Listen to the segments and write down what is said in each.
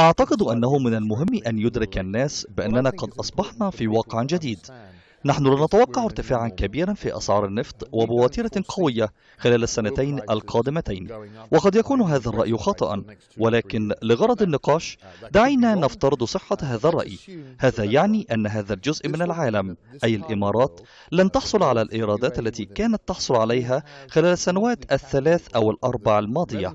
أعتقد أنه من المهم أن يدرك الناس بأننا قد أصبحنا في واقع جديد نحن لا نتوقع ارتفاعا كبيرا في أسعار النفط وبواتيرة قوية خلال السنتين القادمتين وقد يكون هذا الرأي خطأ ولكن لغرض النقاش دعينا نفترض صحة هذا الرأي هذا يعني أن هذا الجزء من العالم أي الإمارات لن تحصل على الإيرادات التي كانت تحصل عليها خلال السنوات الثلاث أو الأربع الماضية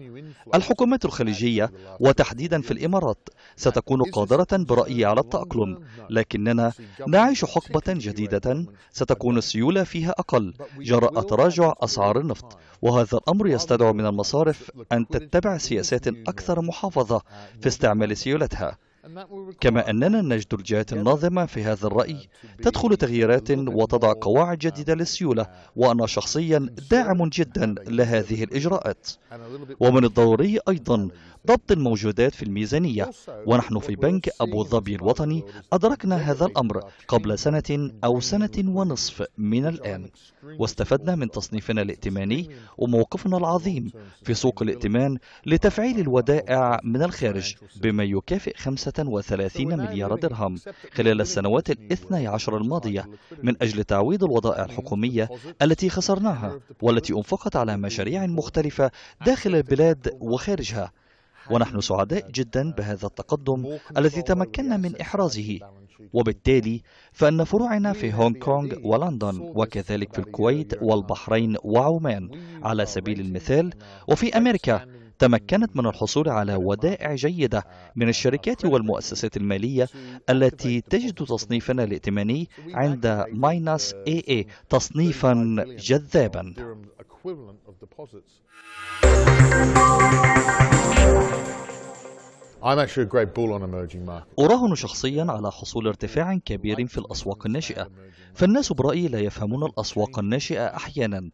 الحكومات الخليجية وتحديدا في الإمارات ستكون قادرة برأيي على التأقلم لكننا نعيش حقبة جديدة ستكون السيولة فيها أقل جراء تراجع أسعار النفط وهذا الأمر يستدعو من المصارف أن تتبع سياسات أكثر محافظة في استعمال سيولتها كما أننا نجد الجهات الناظمة في هذا الرأي تدخل تغييرات وتضع قواعد جديدة للسيولة وأنا شخصيا داعم جدا لهذه الإجراءات ومن الضروري أيضا ضبط الموجودات في الميزانية ونحن في بنك أبو ظبي الوطني أدركنا هذا الأمر قبل سنة أو سنة ونصف من الآن واستفدنا من تصنيفنا الائتماني وموقفنا العظيم في سوق الائتمان لتفعيل الودائع من الخارج بما يكافئ 35 مليار درهم خلال السنوات الاثني عشر الماضية من أجل تعويض الوضائع الحكومية التي خسرناها والتي أنفقت على مشاريع مختلفة داخل البلاد وخارجها ونحن سعداء جدا بهذا التقدم الذي تمكنا من إحرازه وبالتالي فإن فروعنا في هونغ كونغ ولندن وكذلك في الكويت والبحرين وعمان على سبيل المثال وفي أمريكا تمكنت من الحصول على ودائع جيدة من الشركات والمؤسسات المالية التي تجد تصنيفنا الائتماني عند ماينس اي اي تصنيفا جذابا أراهن شخصيا على حصول ارتفاع كبير في الأسواق الناشئة فالناس برأيي لا يفهمون الأسواق الناشئة أحيانا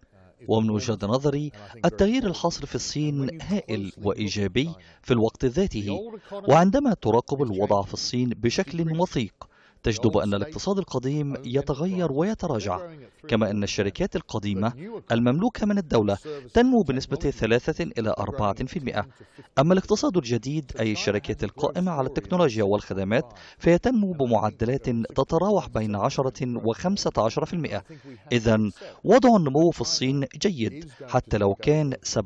ومن وجهة نظري التغيير الحاصل في الصين هائل وإيجابي في الوقت ذاته وعندما تراقب الوضع في الصين بشكل وثيق تجدب أن الاقتصاد القديم يتغير ويتراجع كما أن الشركات القديمة المملوكة من الدولة تنمو بنسبة 3 إلى 4% أما الاقتصاد الجديد أي الشركات القائمة على التكنولوجيا والخدمات فيتنمو بمعدلات تتراوح بين 10 و 15% إذا وضع النمو في الصين جيد حتى لو كان 7%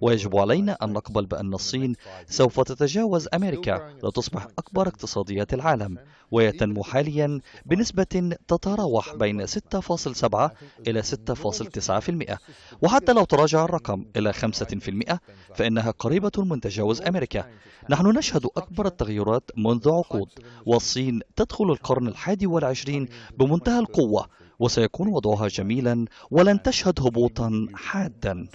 ويجب علينا أن نقبل بأن الصين سوف تتجاوز أمريكا لتصبح أكبر اقتصاديات العالم ويتنمو حاليا بنسبة تتراوح بين 6.7 إلى 6.9% وحتى لو تراجع الرقم إلى 5% فإنها قريبة من تجاوز أمريكا نحن نشهد أكبر التغيرات منذ عقود والصين تدخل القرن الحادي والعشرين بمنتهى القوة وسيكون وضعها جميلا ولن تشهد هبوطا حادا